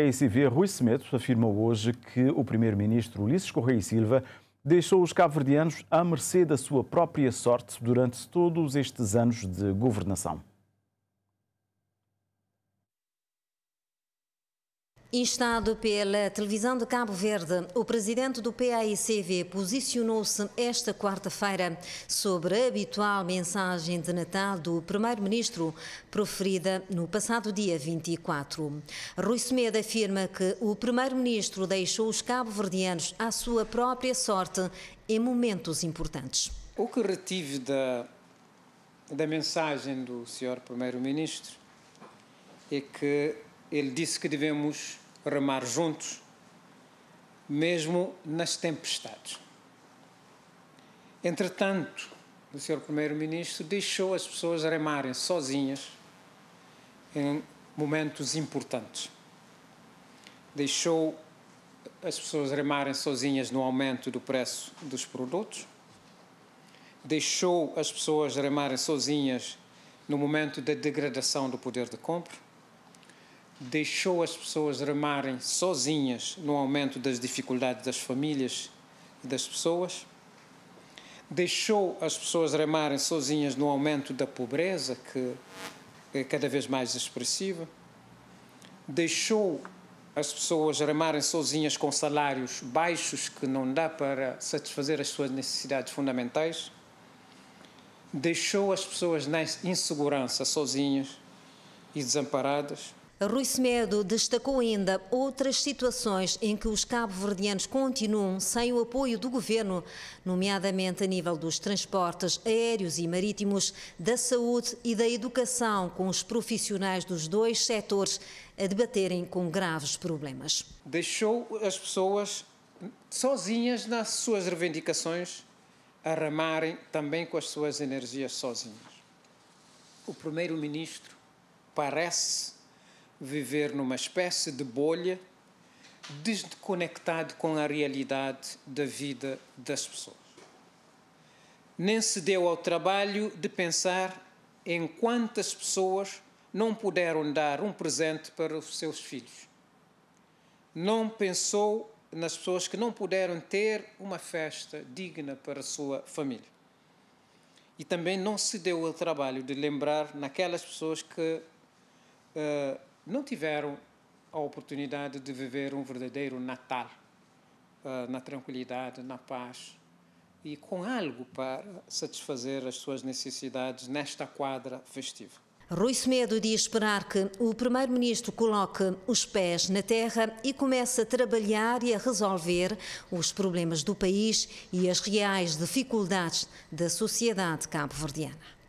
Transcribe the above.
A ICV Rui Semedo afirmou hoje que o primeiro-ministro Ulisses Correia e Silva deixou os cabo-verdianos à mercê da sua própria sorte durante todos estes anos de governação. Instado pela televisão de Cabo Verde, o presidente do PAICV posicionou-se esta quarta-feira sobre a habitual mensagem de Natal do primeiro-ministro, proferida no passado dia 24. Rui Semedo afirma que o primeiro-ministro deixou os cabo-verdianos à sua própria sorte em momentos importantes. O que retive da, da mensagem do senhor primeiro-ministro é que ele disse que devemos remar juntos, mesmo nas tempestades. Entretanto, o Sr. Primeiro-Ministro deixou as pessoas remarem sozinhas em momentos importantes. Deixou as pessoas remarem sozinhas no aumento do preço dos produtos, deixou as pessoas remarem sozinhas no momento da degradação do poder de compra deixou as pessoas remarem sozinhas no aumento das dificuldades das famílias e das pessoas, deixou as pessoas remarem sozinhas no aumento da pobreza, que é cada vez mais expressiva, deixou as pessoas remarem sozinhas com salários baixos que não dá para satisfazer as suas necessidades fundamentais, deixou as pessoas na insegurança sozinhas e desamparadas Rui Semedo destacou ainda outras situações em que os cabo-verdianos continuam sem o apoio do governo, nomeadamente a nível dos transportes aéreos e marítimos, da saúde e da educação, com os profissionais dos dois setores a debaterem com graves problemas. Deixou as pessoas sozinhas nas suas reivindicações, a ramarem também com as suas energias sozinhas. O primeiro-ministro parece viver numa espécie de bolha, desconectado com a realidade da vida das pessoas. Nem se deu ao trabalho de pensar em quantas pessoas não puderam dar um presente para os seus filhos. Não pensou nas pessoas que não puderam ter uma festa digna para a sua família. E também não se deu ao trabalho de lembrar naquelas pessoas que uh, não tiveram a oportunidade de viver um verdadeiro Natal, uh, na tranquilidade, na paz e com algo para satisfazer as suas necessidades nesta quadra festiva. Rui Semedo diz esperar que o Primeiro-Ministro coloque os pés na terra e comece a trabalhar e a resolver os problemas do país e as reais dificuldades da sociedade cabo-verdiana.